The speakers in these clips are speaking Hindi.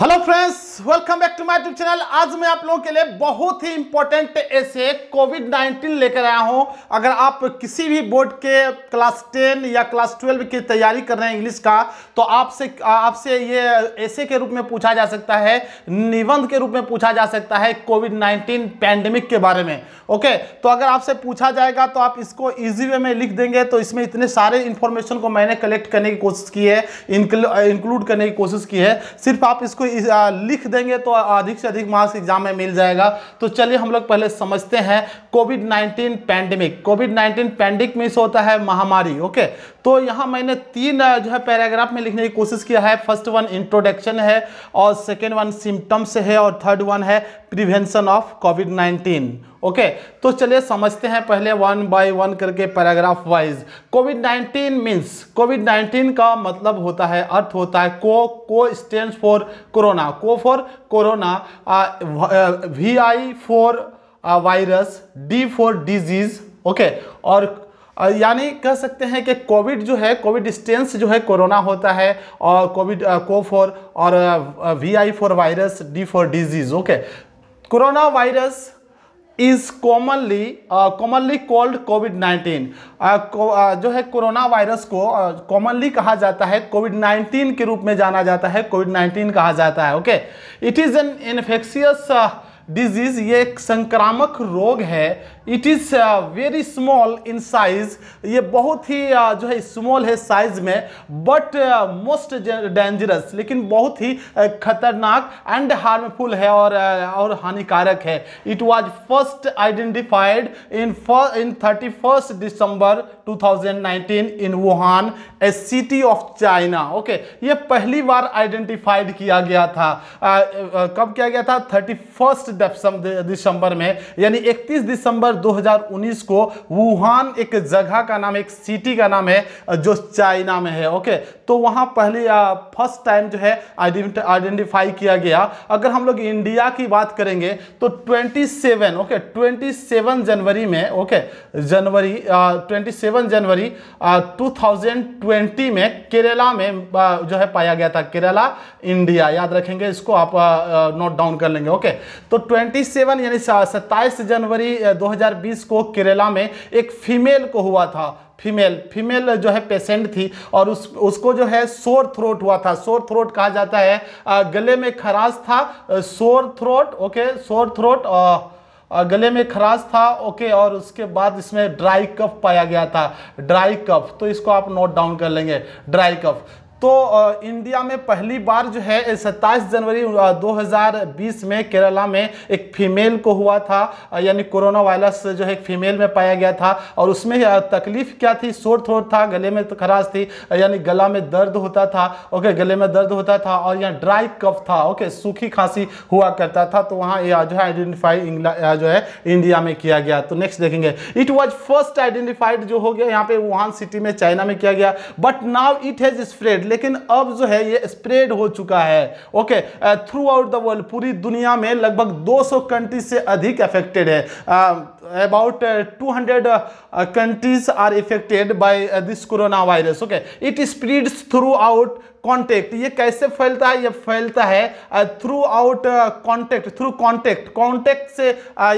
Hello friends, welcome back to my YouTube channel आज मैं आप लोगों के लिए बहुत ही इंपॉर्टेंट ऐसे कोविड 19 लेकर आया हूं अगर आप किसी भी बोर्ड के क्लास 10 या क्लास 12 की तैयारी कर रहे हैं इंग्लिश का तो आपसे आपसे ये ऐसे के रूप में पूछा जा सकता है निबंध के रूप में पूछा जा सकता है कोविड 19 पैंडमिक के बारे में ओके तो अगर आपसे पूछा जाएगा तो आप इसको ईजी वे में लिख देंगे तो इसमें इतने सारे इंफॉर्मेशन को मैंने कलेक्ट करने की कोशिश की है इंक्लूड करने की कोशिश की है सिर्फ आप इसको लिख देंगे तो अधिक से अधिक मार्क्स एग्जाम में मिल जाएगा तो चलिए हम लोग पहले समझते हैं covid nineteen pandemic covid nineteen pandemic means होता है महामारी ओके तो यहाँ मैंने तीन जो है पैराग्राफ में लिखने की कोशिश किया है फर्स्ट वन इंट्रोडक्शन है और सेकेंड वन सिम्टम्स है और थर्ड वन है प्रिवेंशन ऑफ कोविड 19 ओके तो चलिए समझते हैं पहले वन बाय वन करके paragraph wise covid 19 means covid 19 का मतलब होता है अर्थ होता है को CO stand for corona CO for corona V I for virus D for disease okay और यानी कह सकते हैं कि कोविड जो है कोविड स्टेंस जो है कोरोना होता है और कोविड को फॉर और V I for virus D for disease okay corona virus is commonly commonly called covid nineteen जो है कोरोना वायरस को कॉमनली uh, कहा जाता है कोविड नाइन्टीन के रूप में जाना जाता है कोविड नाइन्टीन कहा जाता है okay it is an infectious disease ये एक संक्रामक रोग है it is very small in size ये बहुत ही uh, जो है स्मॉल है साइज में बट मोस्ट डेंजरस लेकिन बहुत ही uh, खतरनाक एंड हार्मफुल है और uh, और हानिकारक है it was first identified in in thirty first December 2019 in Wuhan a city of China okay ये पहली बार आइडेंटिफाइड किया गया था uh, uh, कब किया गया था थर्टी फर्स्ट दिसंबर में यानी इकतीस दिसंबर अक्टूबर 2019 को वुहान एक जगह का नाम एक सिटी का नाम है जो चाइना में है ओके तो वहाँ पहले फर्स्ट टाइम जो है आइडेंटिफाई किया गया अगर हम लोग इंडिया की बात करेंगे तो 27 ओके 27 जनवरी में ओके जनवरी आ, 27 जनवरी आ, 2020 में केरला में जो है पाया गया था केरला इंडिया याद रखेंगे इसको आप नोट डाउन कर लेंगे ओके तो 27 यानी 27 जनवरी 2020 को केरला में एक फीमेल को हुआ था फीमेल फीमेल जो है पेशेंट थी और उस उसको जो है सोर थ्रोट हुआ था सोर थ्रोट कहा जाता है गले में खराश था sore throat okay sore throat ah, गले में खराश था ओके और उसके बाद इसमें ड्राई कफ पाया गया था ड्राई कफ तो इसको आप नोट डाउन कर लेंगे ड्राई कफ तो इंडिया में पहली बार जो है सत्ताईस जनवरी 2020 में केरला में एक फीमेल को हुआ था यानी कोरोना वायरस जो है एक फीमेल में पाया गया था और उसमें तकलीफ क्या थी शोर थोर था गले में तो खराश थी यानी गला में दर्द होता था ओके गले में दर्द होता था और यहाँ ड्राई कफ था ओके सूखी खांसी हुआ करता था तो वहाँ यह जो है आइडेंटिफाई जो है इंडिया में किया गया तो नेक्स्ट देखेंगे इट वॉज फर्स्ट आइडेंटिफाइड जो हो गया यहाँ पे वुहान सिटी में चाइना में किया गया but now it has spread लेकिन अब जो है ये स्प्रेड हो चुका है okay throughout the world पूरी दुनिया में लगभग 200 कंट्रीज से अधिक अफेक्टेड है about two hundred countries are effected by this corona virus okay it spreads throughout contact ये कैसे फैलता है ये फैलता है throughout contact through contact contact से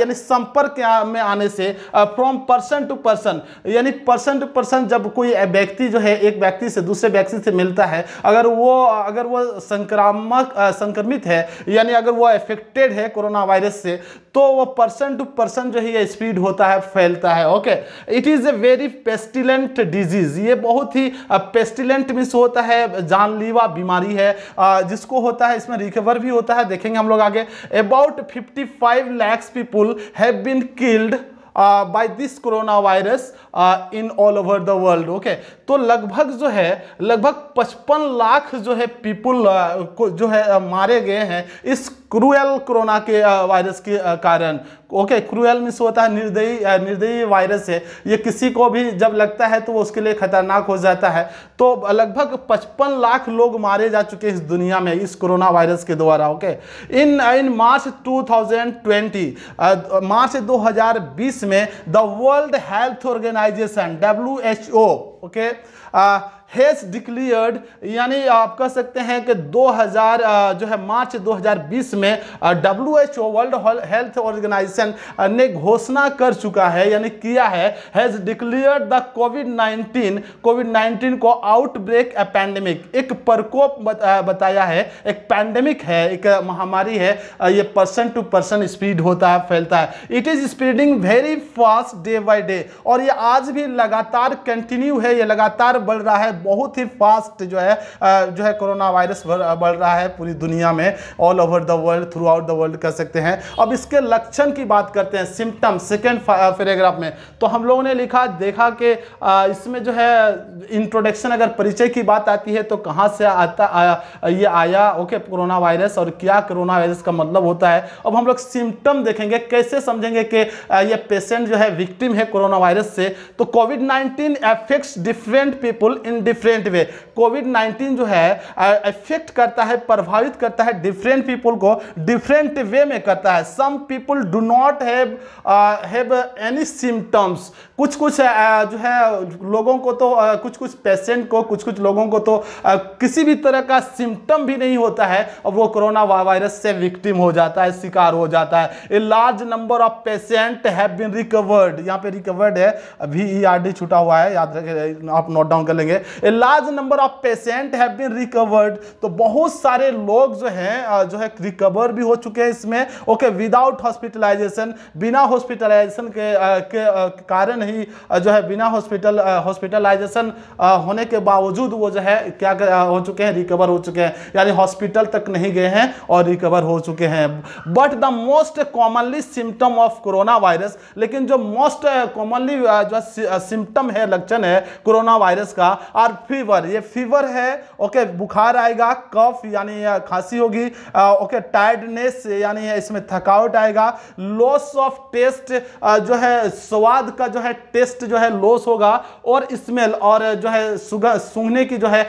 यानी संपर्क में आने से फ्रॉम पर्सन टू पर्सन यानी पर्सन टू पर्सन जब कोई व्यक्ति जो है एक व्यक्ति से दूसरे व्यक्ति से मिलता है अगर वो अगर वो संक्रामक संक्रमित है यानी अगर वो एफेक्टेड है कोरोना वायरस से तो वो पर्सन टू पर्सन जो है ये स्पीड होता है फैलता है okay it is a very pestilent disease ये बहुत ही पेस्टिलेंट मिस होता है जान जानलेवा बीमारी है जिसको होता है इसमें रिकवर भी होता है देखेंगे हम लोग आगे about fifty five lakhs people have been killed uh, by this coronavirus uh, in all over the world okay तो लगभग जो है लगभग 55 लाख जो है पीपुल uh, जो है uh, मारे गए हैं इस क्रूएल कोरोना के वायरस uh, के uh, कारण ओके क्रूएल मिस होता है निर्दयी uh, निर्दयी वायरस है ये किसी को भी जब लगता है तो वो उसके लिए खतरनाक हो जाता है तो लगभग 55 लाख लोग मारे जा चुके हैं इस दुनिया में इस कोरोना वायरस के द्वारा okay in in March 2020 March में the world health organization W H O okay has declared यानी आप कह सकते हैं कि 2000 जो है मार्च 2020 में W H O world health organization ने घोषणा कर चुका है यानी किया है has declared the covid 19 covid 19 को आउटब्रेक ए पैंडेमिक एक प्रकोप बताया है एक पैंडेमिक है एक महामारी है ये पर्सन टू पर्सन स्पीड होता है फैलता है it is spreading very fast day by day और ये आज भी लगातार कंटिन्यू है ये लगातार बढ़ रहा है बहुत ही फास्ट जो है जो है कोरोना वायरस बढ़ रहा है पूरी दुनिया में all over the world throughout the world कह सकते हैं अब इसके लक्षण की बात करते हैं सिम्टम सेकेंड पैराग्राफ में तो हम लोगों ने लिखा देखा कि इसमें जो है इंट्रोडक्शन अगर परिचय की बात आती है तो कहाँ से आता आया ये आया ओके कोरोना वायरस और क्या कोरोना वायरस का मतलब होता है अब हम लोग सिम्टम देखेंगे कैसे समझेंगे कि ये पेशेंट जो है विक्टिम है कोरोना वायरस से तो covid nineteen effects different people in different way covid nineteen जो है इफेक्ट करता है प्रभावित करता है डिफरेंट पीपल को डिफरेंट वे में करता है some people do not have have any symptoms कुछ कुछ uh, जो है लोगों को तो uh, कुछ कुछ पेशेंट को कुछ कुछ लोगों को तो uh, किसी भी तरह का सिम्टम भी नहीं होता है और वो कोरोना वायरस से विक्टिम हो जाता है शिकार हो जाता है a large number of patient have been recovered यहाँ पे रिकवर्ड है अभी ई आर डी छूटा हुआ है याद रखें आप नोट डाउन कर लेंगे a large number of patient have been recovered तो बहुत सारे लोग जो हैं जो है रिकवर भी हो चुके हैं इसमें ओके विदाउट हॉस्पिटलाइजेशन बिना हॉस्पिटलाइजेशन के, के कारण ही जो है बिना हॉस्पिटल हॉस्पिटलाइजेशन होने के बावजूद वो जो है क्या हो चुके हैं रिकवर हो चुके हैं यानी हॉस्पिटल तक नहीं गए हैं और रिकवर हो चुके हैं but the most commonly symptom of corona virus लेकिन जो मोस्ट कॉमनली जो सिम्टम है लक्षण है कोरोना वायरस का आर और फीवर ये फीवर है ओके बुखार आएगा कफ यानी खांसी होगी ओके टायर्डनेस यानी इसमें थकावट आएगा लॉस ऑफ टेस्ट जो है स्वाद का जो है टेस्ट जो है लॉस होगा और स्मेल और जो है सूंघने की जो है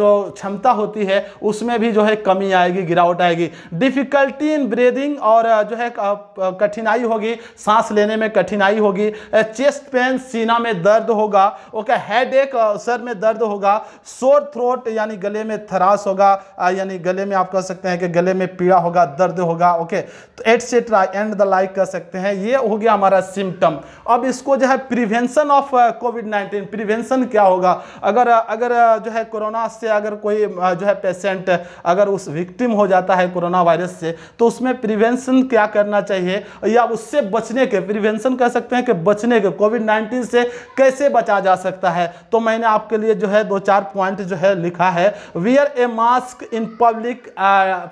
जो क्षमता होती है उसमें भी जो है कमी आएगी गिरावट आएगी डिफिकल्टी इन ब्रीदिंग और जो है कठिनाई होगी सांस लेने में कठिनाई होगी चेस्ट पेन सीना में दर्द होगा ओके हेड एक सर में दर्द दर्द होगा सोर थ्रोट यानी गले में थरास होगा यानी गले में आप कह सकते हैं कि गले में पीड़ा होगा दर्द होगा ओके तो एटसेट्रा एंड द लाइक कह सकते हैं ये हो गया हमारा सिम्टम अब इसको जो है prevention of covid nineteen prevention क्या होगा अगर अगर जो है कोरोना से अगर कोई जो है पेशेंट अगर उस विक्टिम हो जाता है कोरोना वायरस से तो उसमें प्रिवेंशन क्या करना चाहिए या उससे बचने के प्रिवेंशन कह सकते हैं कि बचने के कोविड नाइन्टीन से कैसे बचा जा सकता है तो मैंने आपके लिए जो है दो चार पॉइंट जो है लिखा है wear a mask in public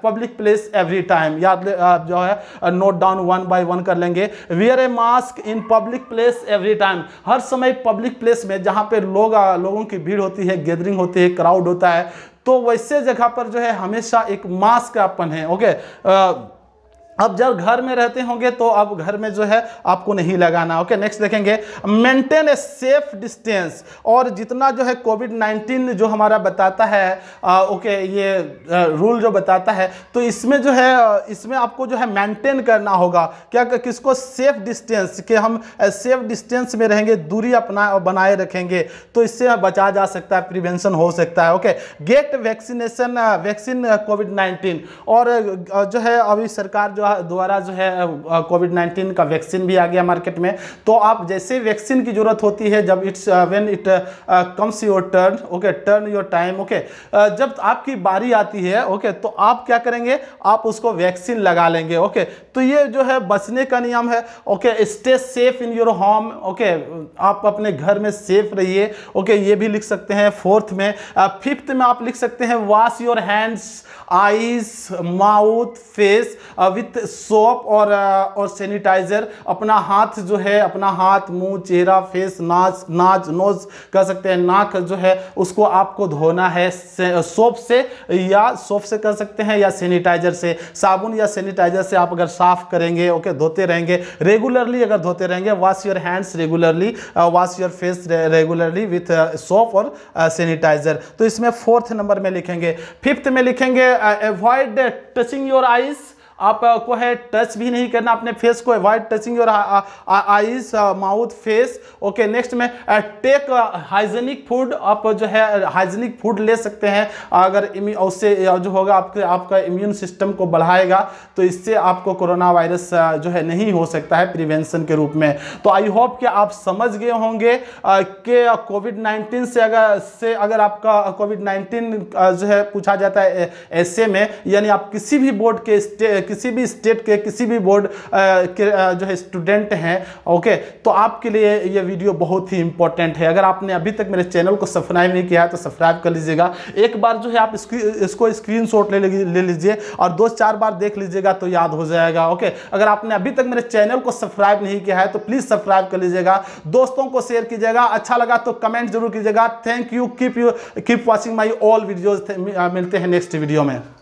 public place every time याद जो है note down one by one कर लेंगे wear a mask in public place every time हर समय पब्लिक प्लेस में जहाँ पर लोग लोगों की भीड़ होती है गैदरिंग होती है क्राउड होता है तो वैसे जगह पर जो है हमेशा एक मास्क आप पहने ओके आ, अब जब घर में रहते होंगे तो अब घर में जो है आपको नहीं लगाना ओके नेक्स्ट देखेंगे मेंटेन ए सेफ डिस्टेंस और जितना जो है कोविड 19 जो हमारा बताता है आ, ओके ये आ, रूल जो बताता है तो इसमें जो है इसमें आपको जो है मेंटेन करना होगा क्या किसको सेफ डिस्टेंस के हम सेफ डिस्टेंस में रहेंगे दूरी अपना बनाए रखेंगे तो इससे बचा जा सकता है प्रिवेंशन हो सकता है okay get vaccination vaccine covid nineteen और जो है अभी सरकार जो द्वारा जो है कोविड नाइन्टीन का वैक्सीन भी आ गया मार्केट में तो आप जैसे वैक्सीन की जरूरत होती है जब it's when it comes your turn okay turn your time okay जब आपकी बारी आती है ओके okay, तो आप क्या करेंगे आप उसको वैक्सीन लगा लेंगे ओके okay? तो ये जो है बचने का नियम है okay stay safe in your home okay आप अपने घर में सेफ रहिए ओके okay, ये भी लिख सकते हैं फोर्थ में फिफ्थ में आप लिख सकते हैं wash your hands eyes mouth face with soap और और सैनिटाइजर अपना हाथ जो है अपना हाथ मुंह चेहरा फेस नाच नाच नोज कह सकते हैं नाक जो है उसको आपको धोना है सोप से या सोप से कर सकते हैं या सैनिटाइजर से साबुन या सैनिटाइजर से आप अगर साफ करेंगे ओके धोते रहेंगे रेगुलरली अगर धोते रहेंगे wash your hands regularly wash your face regularly with soap और सैनिटाइजर तो इसमें फोर्थ नंबर में लिखेंगे फिफ्थ में लिखेंगे अवॉइड टचिंग योर आइज़ आपको है टच भी नहीं करना अपने फेस को अवॉइड टचिंग और eyes mouth face okay next में टेक हाइजेनिक फूड आप जो है हाइजेनिक फूड ले सकते हैं अगर उससे जो होगा आपके आपका इम्यून सिस्टम को बढ़ाएगा तो इससे आपको कोरोना वायरस जो है नहीं हो सकता है प्रिवेंशन के रूप में तो आई होप कि आप समझ गए होंगे कि कोविड 19 से अगर से अगर आपका कोविड 19 जो है पूछा जाता है ऐसे में यानी आप किसी भी बोर्ड के किसी भी स्टेट के किसी भी बोर्ड के जो है स्टूडेंट हैं ओके तो आपके लिए ये वीडियो बहुत ही इंपॉर्टेंट है अगर आपने अभी तक मेरे चैनल को सब्सक्राइब नहीं किया है तो सब्सक्राइब कर लीजिएगा एक बार जो है आप इसको स्क्रीन शॉट ले ले लीजिए और दो चार बार देख लीजिएगा तो याद हो जाएगा ओके अगर आपने अभी तक मेरे चैनल को सब्सक्राइब नहीं किया है तो प्लीज़ सब्सक्राइब कर लीजिएगा दोस्तों को शेयर कीजिएगा अच्छा लगा तो कमेंट जरूर कीजिएगा thank you keep you keep watching my all videos मिलते हैं नेक्स्ट वीडियो में